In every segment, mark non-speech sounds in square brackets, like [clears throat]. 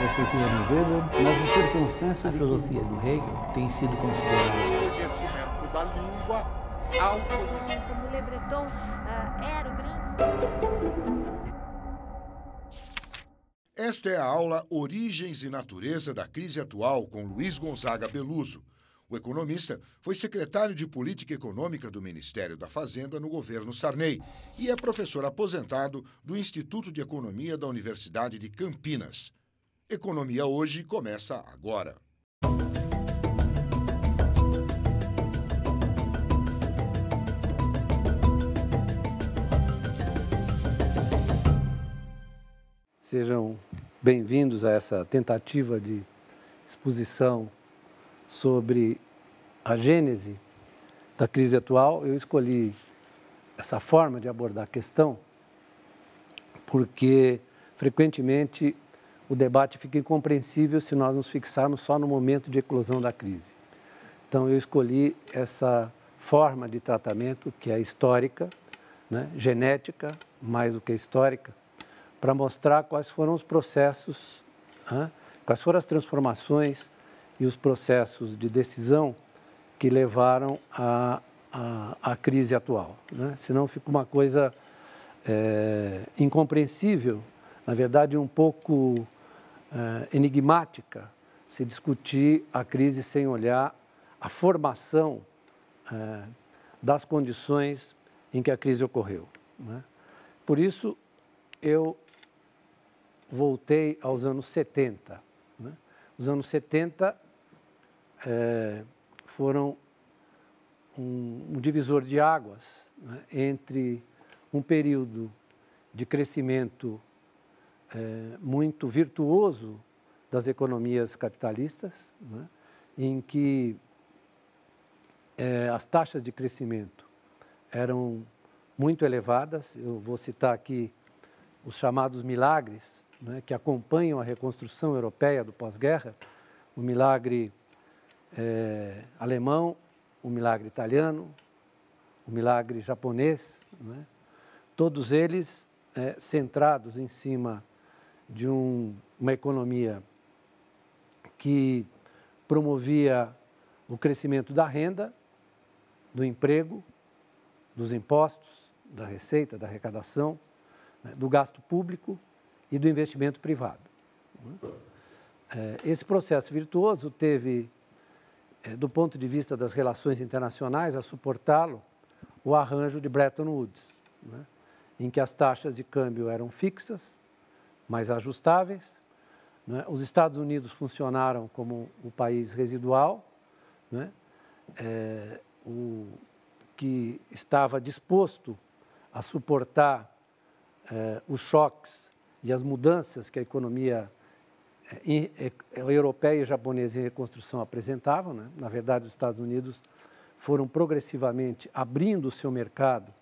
perspectiva do Weber, a circunstância. A filosofia que... do Hegel tem sido considerada. O conhecimento da língua ao Como Le ah, era o grande. Esta é a aula Origens e Natureza da Crise Atual com Luiz Gonzaga Beluso. O economista foi secretário de Política Econômica do Ministério da Fazenda no governo Sarney e é professor aposentado do Instituto de Economia da Universidade de Campinas. Economia hoje começa agora. Sejam bem-vindos a essa tentativa de exposição sobre a gênese da crise atual. Eu escolhi essa forma de abordar a questão porque frequentemente o debate fica incompreensível se nós nos fixarmos só no momento de eclosão da crise. Então, eu escolhi essa forma de tratamento, que é histórica, né, genética, mais do que histórica, para mostrar quais foram os processos, né, quais foram as transformações e os processos de decisão que levaram à a, a, a, crise atual. Né? Senão fica uma coisa é, incompreensível, na verdade, um pouco uh, enigmática se discutir a crise sem olhar a formação uh, das condições em que a crise ocorreu. Né? Por isso, eu voltei aos anos 70. Né? Os anos 70 eh, foram um, um, divisor de águas né? entre um período de crescimento é, muito virtuoso das economias capitalistas, né, em que é, as taxas de crescimento eram muito elevadas. Eu vou citar aqui os chamados milagres né, que acompanham a reconstrução europeia do pós-guerra, o milagre é, alemão, o milagre italiano, o milagre japonês, né, todos eles é, centrados em cima de um, uma economia que promovia o crescimento da renda, do emprego, dos impostos, da receita, da arrecadação, né, do gasto público e do investimento privado. Né? Esse processo virtuoso teve, é, do ponto de vista das relações internacionais, a suportá-lo o arranjo de Bretton Woods, né, em que as taxas de câmbio eram fixas mais ajustáveis. Né? Os Estados Unidos funcionaram como o país residual, né? é, o, que estava disposto a suportar é, os choques e as mudanças que a economia é, é, é, europeia e japonesa em reconstrução apresentavam. Né? Na verdade, os Estados Unidos foram progressivamente abrindo o seu mercado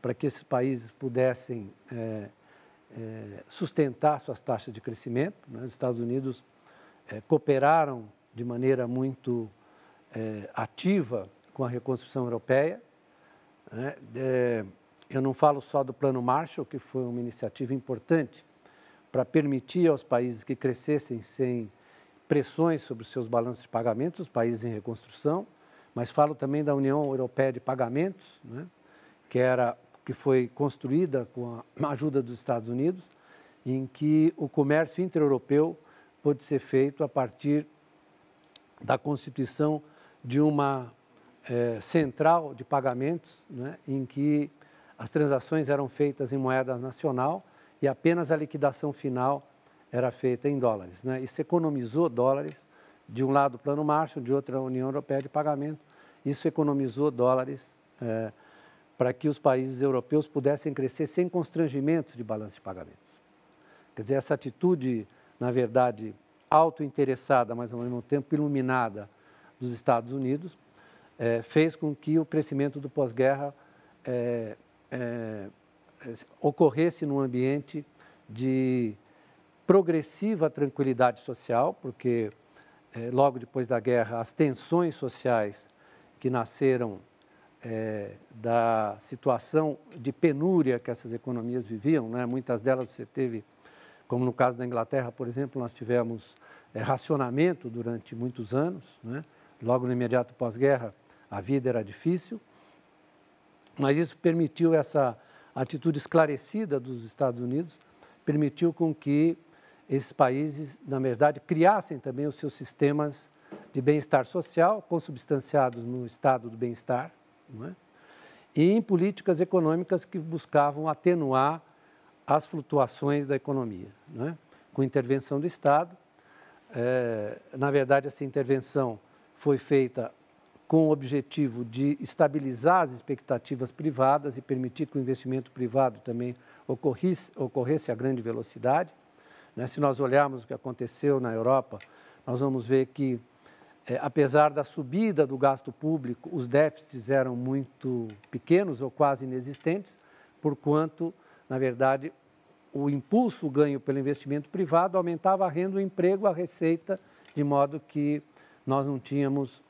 para que esses países pudessem é, é, sustentar suas taxas de crescimento. Né? Os Estados Unidos é, cooperaram de maneira muito é, ativa com a reconstrução europeia. Né? É, eu não falo só do Plano Marshall, que foi uma iniciativa importante para permitir aos países que crescessem sem pressões sobre os seus balanços de pagamentos, os países em reconstrução, mas falo também da União Europeia de Pagamentos, né? que era que foi construída com a [clears throat] ajuda dos Estados Unidos, em que o comércio intra-europeu pôde ser feito a partir da constituição de uma é, central de pagamentos, né, em que as transações eram feitas em moeda nacional e apenas a liquidação final era feita em dólares. Né? Isso economizou dólares, de um lado o Plano Marshall, de outro a União Europeia de Pagamento. Isso economizou dólares eh, para que os países europeus pudessem crescer sem constrangimento de balanço de pagamentos. Quer dizer, essa atitude, na verdade, auto-interessada, mas ao mesmo tempo iluminada, dos Estados Unidos, é, fez com que o crescimento do pós-guerra é, é, ocorresse num ambiente de progressiva tranquilidade social, porque logo depois da guerra as tensões sociais que nasceram é, da situação de penúria que essas economias viviam. Né? Muitas delas você teve, como no caso da Inglaterra, por exemplo, nós tivemos é, racionamento durante muitos anos. Né? Logo no imediato pós-guerra, a vida era difícil, mas isso permitiu essa atitude esclarecida dos Estados Unidos, permitiu com que esses países, na verdade, criassem também os seus sistemas de bem-estar social, consubstanciados no estado do bem-estar, é? e em políticas econômicas que buscavam atenuar as flutuações da economia, é? com intervenção do Estado. É, na verdade, essa intervenção foi feita com o objetivo de estabilizar as expectativas privadas e permitir que o investimento privado também ocorresse, ocorresse a grande velocidade. Né? Se nós olharmos o que aconteceu na Europa, nós vamos ver que é, apesar da subida do gasto público, os déficits eram muito pequenos ou quase inexistentes, porquanto, na verdade, o impulso ganho pelo investimento privado aumentava a renda, o emprego, a receita, de modo que nós não tínhamos,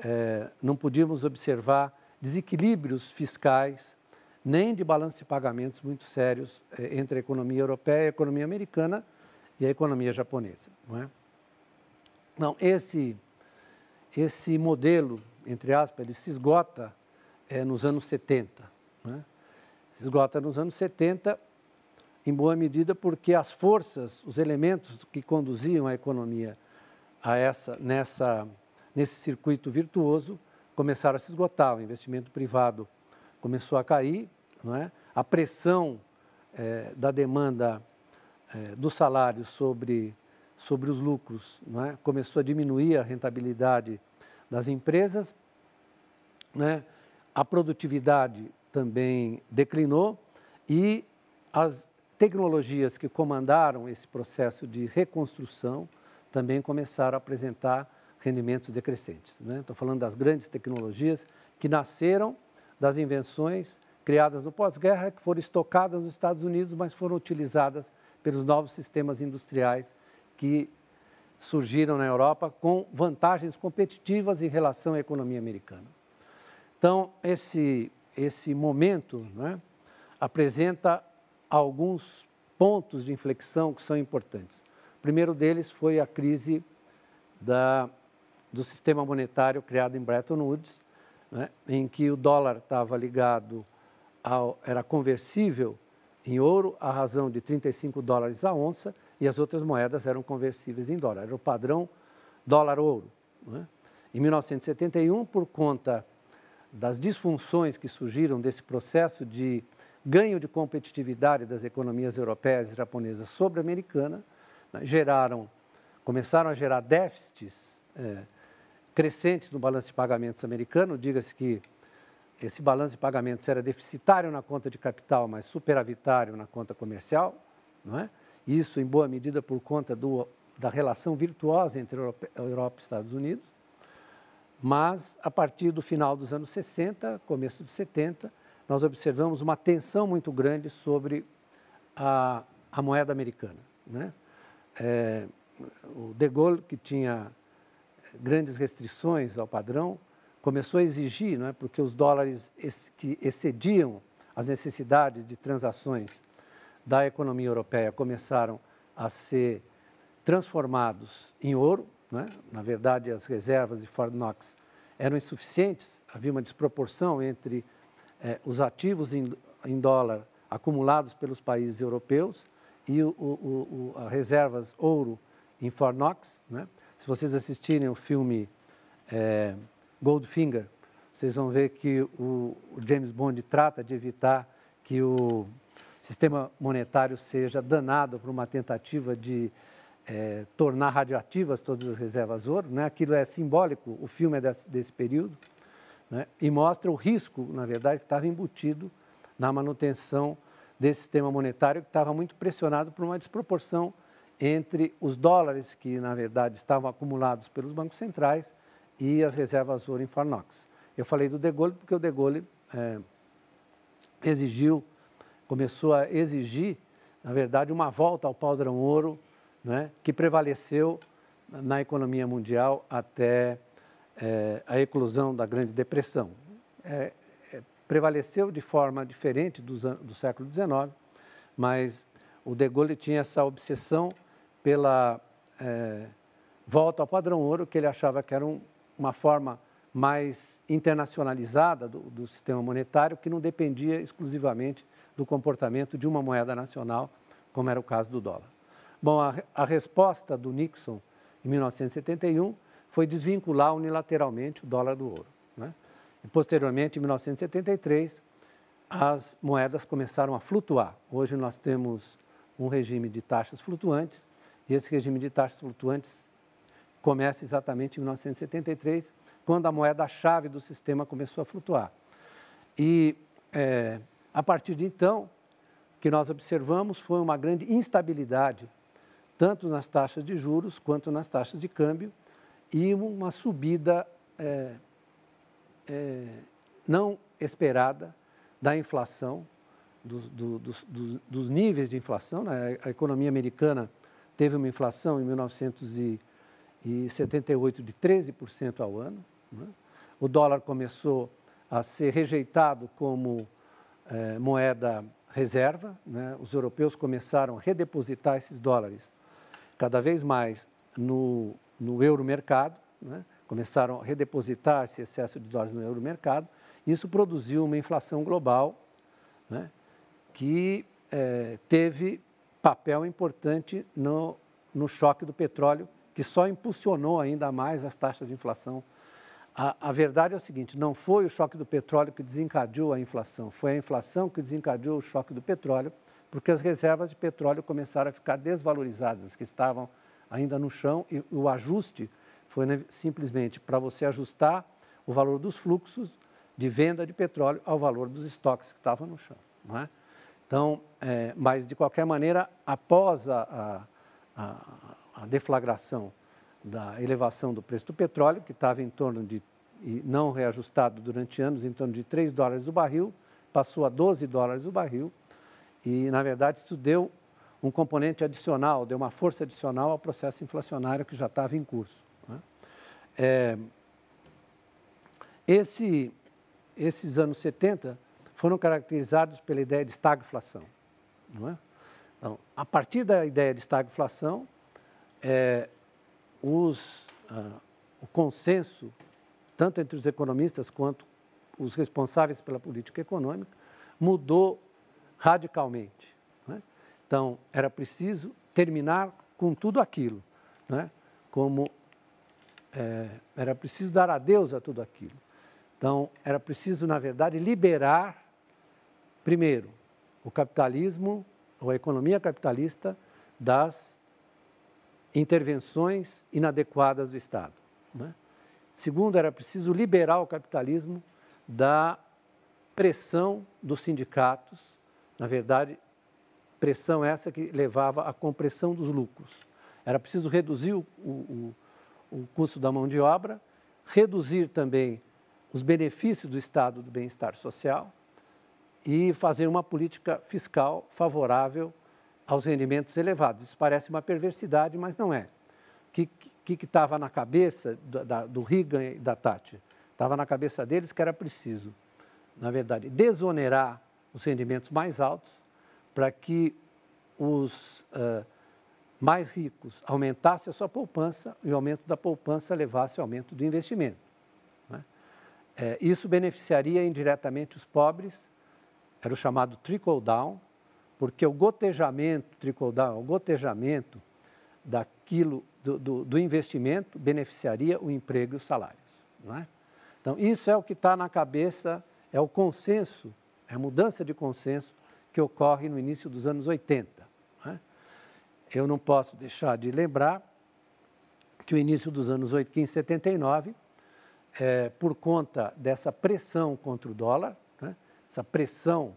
é, não podíamos observar desequilíbrios fiscais nem de balanço de pagamentos muito sérios é, entre a economia europeia, a economia americana e a economia japonesa, não é? Não, esse esse modelo, entre aspas, ele se esgota é, nos anos 70. Né? Se esgota nos anos 70, em boa medida, porque as forças, os elementos que conduziam a economia a essa, nessa, nesse circuito virtuoso começaram a se esgotar. O investimento privado começou a cair, não é? a pressão é, da demanda é, dos salários sobre sobre os lucros, é? começou a diminuir a rentabilidade das empresas, né? a produtividade também declinou e as tecnologias que comandaram esse processo de reconstrução também começaram a apresentar rendimentos decrescentes. Né? Estou falando das grandes tecnologias que nasceram das invenções criadas no pós-guerra, que foram estocadas nos Estados Unidos, mas foram utilizadas pelos novos sistemas industriais que surgiram na Europa com vantagens competitivas em relação à economia americana. Então, esse, esse momento né, apresenta alguns pontos de inflexão que são importantes. O primeiro deles foi a crise da, do sistema monetário criado em Bretton Woods, né, em que o dólar estava ligado ao. era conversível em ouro, à razão de 35 dólares a onça, e as outras moedas eram conversíveis em dólar. Era o padrão dólar-ouro. É? Em 1971, por conta das disfunções que surgiram desse processo de ganho de competitividade das economias europeias e japonesas sobre a americana, né? geraram, começaram a gerar déficits é, crescentes no balanço de pagamentos americano. Diga-se que esse balanço de pagamentos era deficitário na conta de capital, mas superavitário na conta comercial, não é? Isso, em boa medida, por conta do, da relação virtuosa entre Europa e Estados Unidos. Mas, a partir do final dos anos 60, começo de 70, nós observamos uma tensão muito grande sobre a, a moeda americana. Né? É, o De Gaulle, que tinha eh, grandes restrições ao padrão, começou a exigir, é, porque os dólares que excediam as necessidades de transações da economia europeia começaram a ser transformados em ouro. Né? Na verdade, as reservas de Fort Knox eram insuficientes, havia uma desproporção entre eh, os ativos em, em, dólar acumulados pelos países europeus e o, o, o, as reservas ouro em Fort Knox. Né? Se vocês assistirem o filme eh, Goldfinger, vocês vão ver que o James Bond trata de evitar que o sistema monetário seja danado por uma tentativa de é, tornar radioativas todas as reservas ouro. Né? Aquilo é simbólico, o filme é desse, desse período, né? e mostra o risco, na verdade, que estava embutido na manutenção desse sistema monetário, que estava muito pressionado por uma desproporção entre os dólares que, na verdade, estavam acumulados pelos bancos centrais e as reservas ouro em Farnox. Eu falei do de Gaulle porque o de é, exigiu começou a exigir, na verdade, uma volta ao padrão ouro, né, que prevaleceu na economia mundial até é, a eclosão da Grande Depressão. É, é, prevaleceu de forma diferente do, do século XIX, mas o De Gaulle tinha essa obsessão pela eh, volta ao padrão ouro, que ele achava que era um, uma forma mais internacionalizada do, do sistema monetário, que não dependia exclusivamente do comportamento de uma moeda nacional, como era o caso do dólar. Bom, a, a resposta do Nixon em 1971 foi desvincular unilateralmente o dólar do ouro. Né? E, posteriormente, em 1973, as moedas começaram a flutuar. Hoje nós temos um regime de taxas flutuantes, e esse regime de taxas flutuantes começa exatamente em 1973, quando a moeda-chave do sistema começou a flutuar. E é, a partir de então, o que nós observamos foi uma grande instabilidade, tanto nas taxas de juros quanto nas taxas de câmbio, e uma subida é, é, não esperada da inflação, do, do, do, dos níveis de inflação. Né? A economia americana teve uma inflação em 1978 de 13% ao ano. Né? O dólar começou a ser rejeitado como eh, moeda reserva. Né? Os europeus começaram a redepositar esses dólares cada vez mais no, no euromercado, né? começaram a redepositar esse excesso de dólares no euromercado. Isso produziu uma inflação global né? que eh, teve papel importante no, no choque do petróleo, que só impulsionou ainda mais as taxas de inflação a, a, verdade é o seguinte: não foi o choque do petróleo que desencadeou a inflação, foi a inflação que desencadeou o choque do petróleo, porque as reservas de petróleo começaram a ficar desvalorizadas, que estavam ainda no chão, e o ajuste foi né, simplesmente para você ajustar o valor dos fluxos de venda de petróleo ao valor dos estoques que estavam no chão. Não é? Então, é, mas de qualquer maneira, após a, a, a deflagração da elevação do preço do petróleo, que estava em torno de, e não reajustado durante anos, em torno de 3 dólares o barril, passou a 12 dólares o barril, e, na verdade, isso deu um componente adicional, deu uma força adicional ao processo inflacionário que já estava em curso. Né? É, esse, esses anos 70 foram caracterizados pela ideia de estagflação. Não é? então, a partir da ideia de estagflação, é, os, uh, o consenso, tanto entre os economistas quanto os responsáveis pela política econômica, mudou radicalmente. Né? Então, era preciso terminar com tudo aquilo, né? como é, era preciso dar adeus a tudo aquilo. Então, era preciso, na verdade, liberar, primeiro, o capitalismo, ou a economia capitalista, das intervenções inadequadas do Estado. Né? Segundo, era preciso liberar o capitalismo da pressão dos sindicatos, na verdade, pressão essa que levava à compressão dos lucros. Era preciso reduzir o, o, o custo da mão de obra, reduzir também os benefícios do Estado do bem-estar social e fazer uma política fiscal favorável aos rendimentos elevados. Isso parece uma perversidade, mas não é. O que estava na cabeça do, da, do Reagan e da Tati? Estava na cabeça deles que era preciso, na verdade, desonerar os rendimentos mais altos para que os uh, mais ricos aumentassem a sua poupança e o aumento da poupança levasse ao aumento do investimento. Né? É, isso beneficiaria indiretamente os pobres, era o chamado trickle-down, porque o gotejamento tricodal, o gotejamento daquilo do, do, do investimento beneficiaria o emprego e os salários. É? Então, isso é o que está na cabeça, é o consenso, é a mudança de consenso que ocorre no início dos anos 80. Não é? Eu não posso deixar de lembrar que o início dos anos 1579, é, por conta dessa pressão contra o dólar, né, essa pressão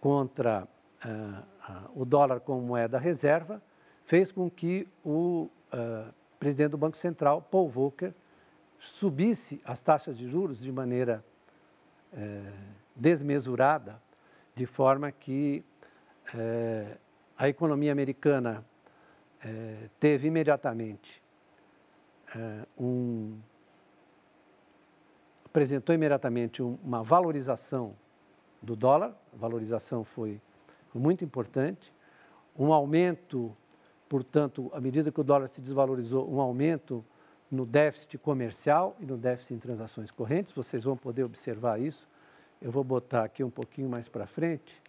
contra eh, eh, o dólar como moeda reserva, fez com que o eh, presidente do Banco Central, Paul Volcker, subisse as taxas de juros de maneira desmesurada, de forma que a economia americana teve imediatamente um apresentou imediatamente uma valorização do dólar, a valorização foi muito importante, um aumento, portanto, à medida que o dólar se desvalorizou, um aumento no déficit comercial e no déficit em transações correntes, vocês vão poder observar isso. Eu vou botar aqui um pouquinho mais para frente.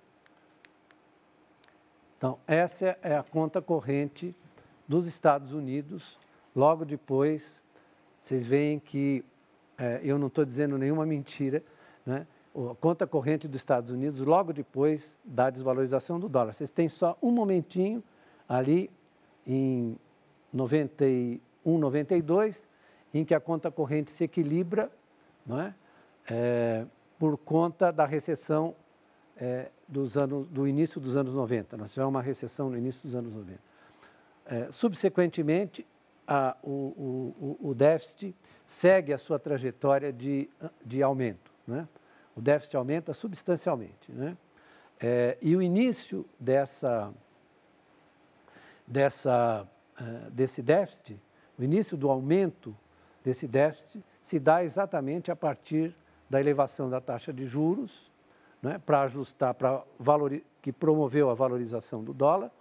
Então, essa é a conta corrente dos Estados Unidos. Logo depois, vocês veem que é, eu não estou dizendo nenhuma mentira, né? a conta corrente dos Estados Unidos logo depois da desvalorização do dólar. Vocês têm só um momentinho ali em 91, 92, em que a conta corrente se equilibra não é? é por conta da recessão é, dos anos, do início dos anos 90. Nós tivemos uma recessão no início dos anos 90. É, subsequentemente, a, o, o, o, déficit segue a sua trajetória de, de aumento. É? o déficit aumenta substancialmente. Né? É, e o início dessa, dessa, é, desse déficit, o início do aumento desse déficit, se dá exatamente a partir da elevação da taxa de juros, né, para ajustar, para que promoveu a valorização do dólar,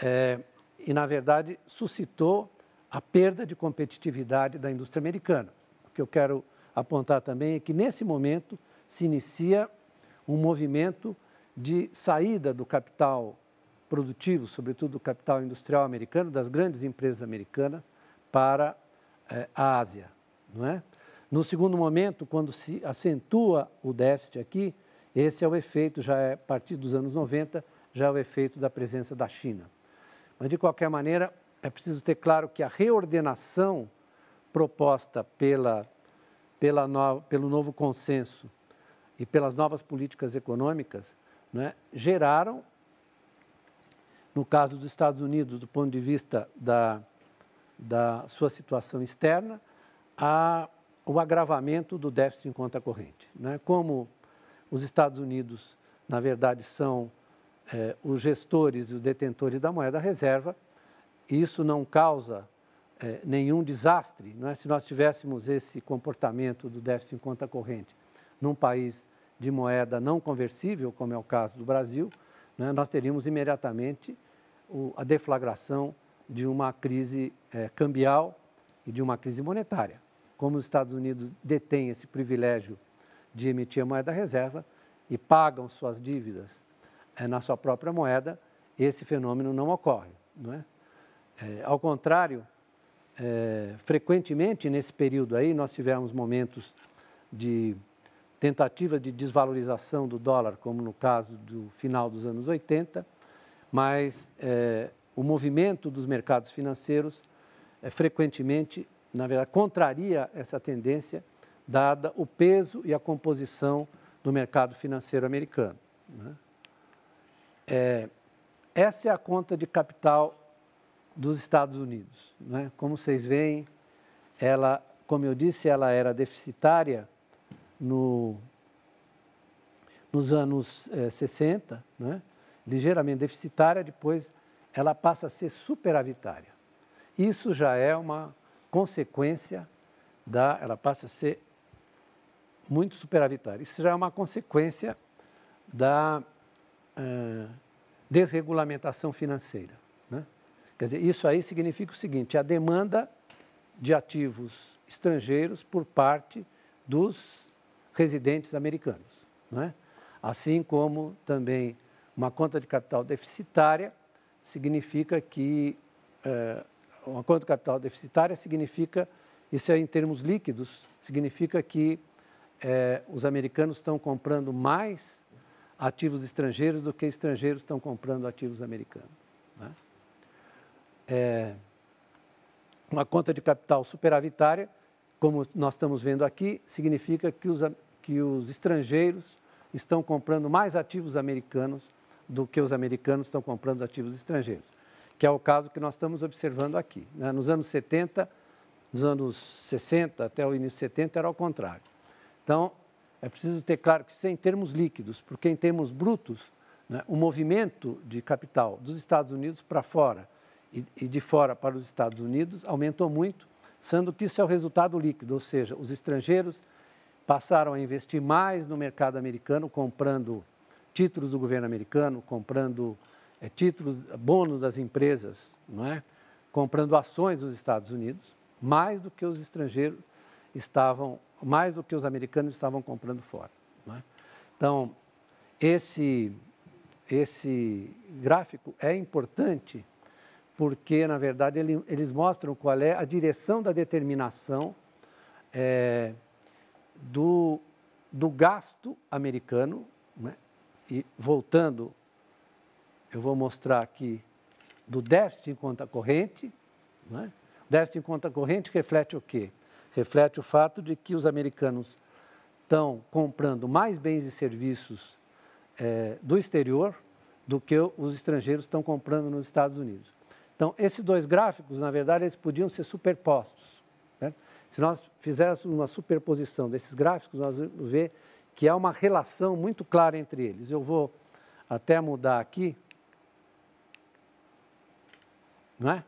é, e, na verdade, suscitou a perda de competitividade da indústria americana. O que eu quero apontar também é que, nesse momento, se inicia um movimento de saída do capital produtivo, sobretudo do capital industrial americano, das grandes empresas americanas, para eh, a Ásia. Não é? No segundo momento, quando se acentua o déficit aqui, esse é o efeito, já é a partir dos anos 90, já é o efeito da presença da China. Mas, de qualquer maneira, é preciso ter claro que a reordenação proposta pela, pela no, pelo novo consenso e pelas novas políticas econômicas, né, geraram, no caso dos Estados Unidos, do ponto de vista da, da sua situação externa, a, o agravamento do déficit em conta corrente. Né? Como os Estados Unidos, na verdade, são é, os gestores e os detentores da moeda reserva, isso não causa é, nenhum desastre. É? Se nós tivéssemos esse comportamento do déficit em conta corrente num país de moeda não conversível, como é o caso do Brasil, né, nós teríamos imediatamente o, a deflagração de uma crise é, cambial e de uma crise monetária. Como os Estados Unidos detêm esse privilégio de emitir a moeda reserva e pagam suas dívidas é, na sua própria moeda, esse fenômeno não ocorre. Não é? é ao contrário, é, frequentemente nesse período aí nós tivemos momentos de tentativa de desvalorização do dólar, como no caso do final dos anos 80, mas é, o movimento dos mercados financeiros é, frequentemente, na verdade, contraria essa tendência, dada o peso e a composição do mercado financeiro americano. Né? É, essa é a conta de capital dos Estados Unidos. Né? Como vocês veem, ela, como eu disse, ela era deficitária no, nos anos 60, eh, né, ligeiramente deficitária, depois ela passa a ser superavitária. Isso já é uma consequência da. Ela passa a ser muito superavitária. Isso já é uma consequência da eh, desregulamentação financeira. Né? Quer dizer, isso aí significa o seguinte: a demanda de ativos estrangeiros por parte dos residentes americanos. Né? Assim como também uma conta de capital deficitária significa que. É, uma conta de capital deficitária significa, isso é em termos líquidos, significa que é, os americanos estão comprando mais ativos estrangeiros do que estrangeiros estão comprando ativos americanos. Né? É, eh, uma conta de capital superavitária como nós estamos vendo aqui, significa que os, que os estrangeiros estão comprando mais ativos americanos do que os americanos estão comprando ativos estrangeiros, que é o caso que nós estamos observando aqui. Né? Nos anos 70, nos anos 60 até o início de 70 era ao contrário. Então, é preciso ter claro que sem termos líquidos, porque em termos brutos, né, o movimento de capital dos Estados Unidos para fora e, e de fora para os Estados Unidos aumentou muito sendo que isso é o resultado líquido, ou seja, os estrangeiros passaram a investir mais no mercado americano, comprando títulos do governo americano, comprando é, títulos, bônus das empresas, não é? comprando ações dos Estados Unidos, mais do que os estrangeiros estavam, mais do que os americanos estavam comprando fora. É? Então, esse, esse gráfico é importante porque, na verdade, ele, eles mostram qual é a direção da determinação é, do, do gasto americano. Né? E voltando, eu vou mostrar aqui do déficit em conta corrente. Né? O déficit em conta corrente reflete o quê? Reflete o fato de que os americanos estão comprando mais bens e serviços é, do exterior do que os estrangeiros estão comprando nos Estados Unidos. Então, esses dois gráficos, na verdade, eles podiam ser superpostos. Né? Se nós fizéssemos uma superposição desses gráficos, nós vamos ver que há uma relação muito clara entre eles. Eu vou até mudar aqui. Não é?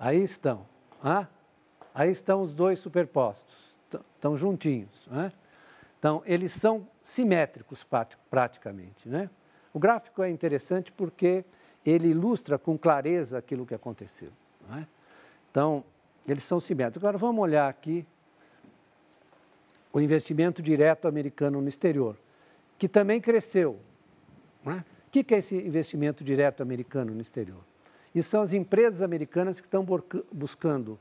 Aí estão. Ah? Aí estão os dois superpostos. Estão juntinhos. né? Então, eles são simétricos praticamente. Né? O gráfico é interessante porque ele ilustra com clareza aquilo que aconteceu. É? Então, eles são simétricos. Agora, vamos olhar aqui o investimento direto americano no exterior, que também cresceu. É? O que é esse investimento direto americano no exterior? E são as empresas americanas que estão buscando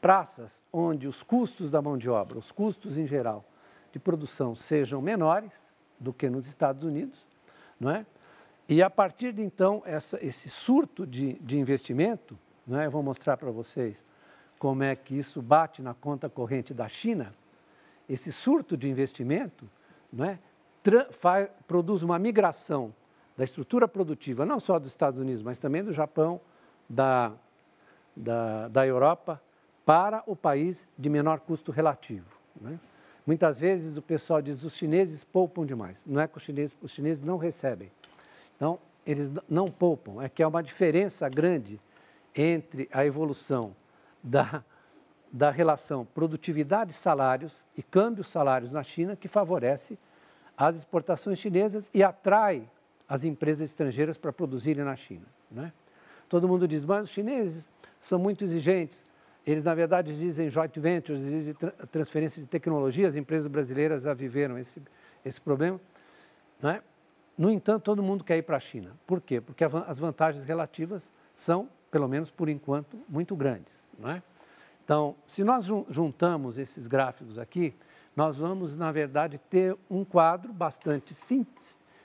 praças onde os custos da mão de obra, os custos em geral de produção sejam menores do que nos Estados Unidos, não é? E a partir de então, essa, esse surto de, de investimento, né, eu vou mostrar para vocês como é que isso bate na conta corrente da China, esse surto de investimento né, faz, produz uma migração da estrutura produtiva, não só dos Estados Unidos, mas também do Japão, da, da, da Europa, para o país de menor custo relativo. Né? Muitas vezes o pessoal diz os chineses poupam demais. Não é que os chineses, os chineses não recebem. Então, eles não poupam. É que há uma diferença grande entre a evolução da, da relação produtividade-salários e câmbio-salários na China, que favorece as exportações chinesas e atrai as empresas estrangeiras para produzirem na China. Né? Todo mundo diz, mas os chineses são muito exigentes. Eles, na verdade, dizem joint ventures, exigem transferência de tecnologia. As empresas brasileiras já viveram esse, esse problema. é? No entanto, todo mundo quer ir para a China. Por quê? Porque as vantagens relativas são, pelo menos por enquanto, muito grandes. Não é? Então, se nós juntamos esses gráficos aqui, nós vamos, na verdade, ter um quadro bastante sim,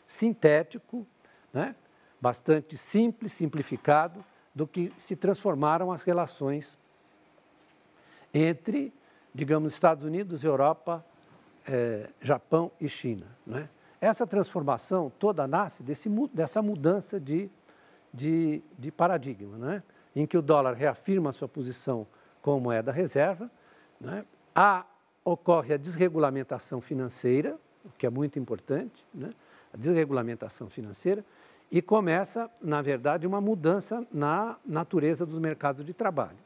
sintético, né? bastante simples, simplificado, do que se transformaram as relações entre, digamos, Estados Unidos, Europa, eh, Japão e China. É? Essa transformação toda nasce desse, dessa mudança de, de, de paradigma, né? em que o dólar reafirma a sua posição como moeda reserva, né? a, ocorre a desregulamentação financeira, o que é muito importante, né? a desregulamentação financeira, e começa, na verdade, uma mudança na natureza dos mercados de trabalho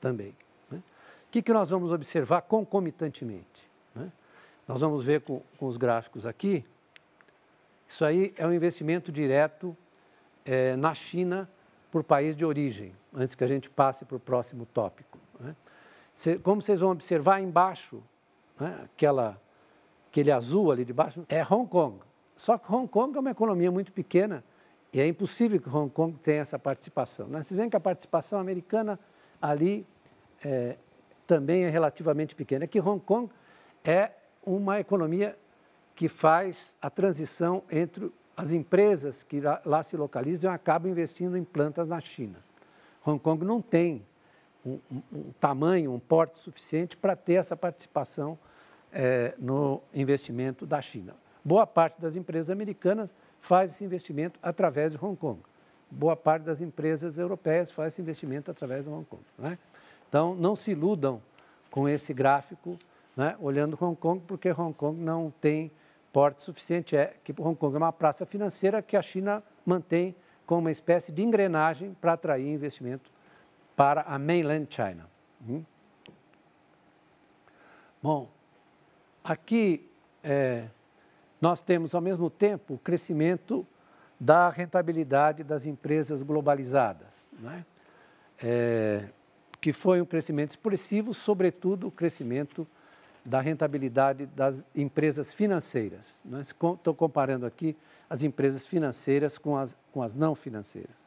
também. Né? O que, que nós vamos observar concomitantemente? Né? Nós vamos ver com, com os gráficos aqui isso aí é um investimento direto é, na China por país de origem, antes que a gente passe para o próximo tópico. Né? Como vocês vão observar embaixo, né, aquela, aquele azul ali de baixo, é Hong Kong. Só que Hong Kong é uma economia muito pequena e é impossível que Hong Kong tenha essa participação. Né? Vocês veem que a participação americana ali é, também é relativamente pequena. É que Hong Kong é uma economia que faz a transição entre as empresas que lá se localizam e acabam investindo em plantas na China. Hong Kong não tem um, um, um tamanho, um porte suficiente para ter essa participação é, no investimento da China. Boa parte das empresas americanas faz esse investimento através de Hong Kong. Boa parte das empresas europeias faz esse investimento através de Hong Kong. Né? Então, não se iludam com esse gráfico, né? olhando Hong Kong, porque Hong Kong não tem porte suficiente é que Hong Kong é uma praça financeira que a China mantém como uma espécie de engrenagem para atrair investimento para a mainland China. Hum? Bom, aqui é, nós temos ao mesmo tempo o crescimento da rentabilidade das empresas globalizadas, né? é, que foi um crescimento expressivo, sobretudo o crescimento da rentabilidade das empresas financeiras. Né? Estou comparando aqui as empresas financeiras com as, com as não financeiras.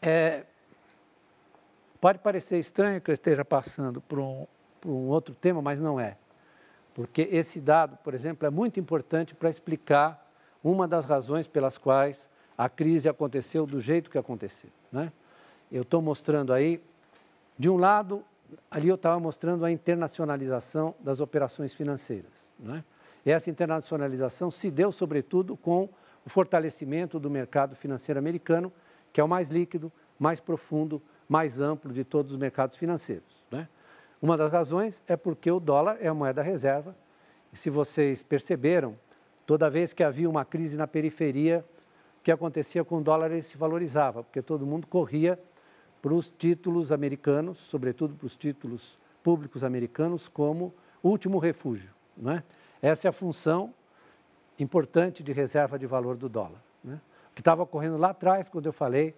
É, pode parecer estranho que eu esteja passando por um, por um outro tema, mas não é. Porque esse dado, por exemplo, é muito importante para explicar uma das razões pelas quais a crise aconteceu do jeito que aconteceu. Né? Eu estou mostrando aí, de um lado, ali eu estava mostrando a internacionalização das operações financeiras. Né? Essa internacionalização se deu, sobretudo, com o fortalecimento do mercado financeiro americano, que é o mais líquido, mais profundo, mais amplo de todos os mercados financeiros. É? Uma das razões é porque o dólar é a moeda reserva. E se vocês perceberam, toda vez que havia uma crise na periferia, o que acontecia com o dólar ele se valorizava, porque todo mundo corria para os títulos americanos, sobretudo para os títulos públicos americanos, como último refúgio. Né? Essa é a função importante de reserva de valor do dólar. Né? O que estava ocorrendo lá atrás, quando eu falei,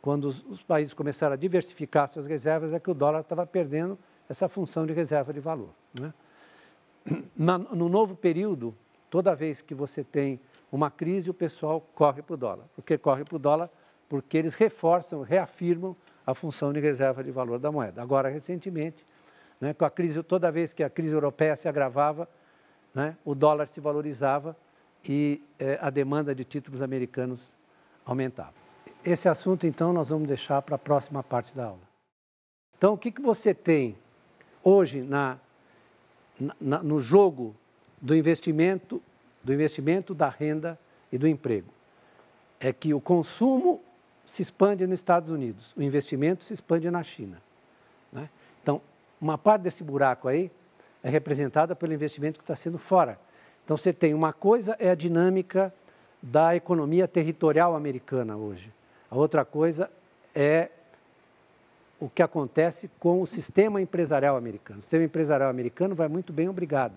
quando os, os países começaram a diversificar suas reservas, é que o dólar estava perdendo essa função de reserva de valor. Né? Na, no novo período, toda vez que você tem uma crise, o pessoal corre para o dólar. Por que corre para o dólar? Porque eles reforçam, reafirmam a função de reserva de valor da moeda. Agora, recentemente, né, com a crise, toda vez que a crise europeia se agravava, né, o dólar se valorizava e é, a demanda de títulos americanos aumentava. Esse assunto, então, nós vamos deixar para a próxima parte da aula. Então, o que, que você tem hoje na, na, no jogo do investimento, do investimento, da renda e do emprego? É que o consumo se expande nos Estados Unidos, o investimento se expande na China. Né? Então, uma parte desse buraco aí é representada pelo investimento que está sendo fora. Então, você tem uma coisa é a dinâmica da economia territorial americana hoje. A outra coisa é o que acontece com o sistema empresarial americano. O sistema empresarial americano vai muito bem, obrigado.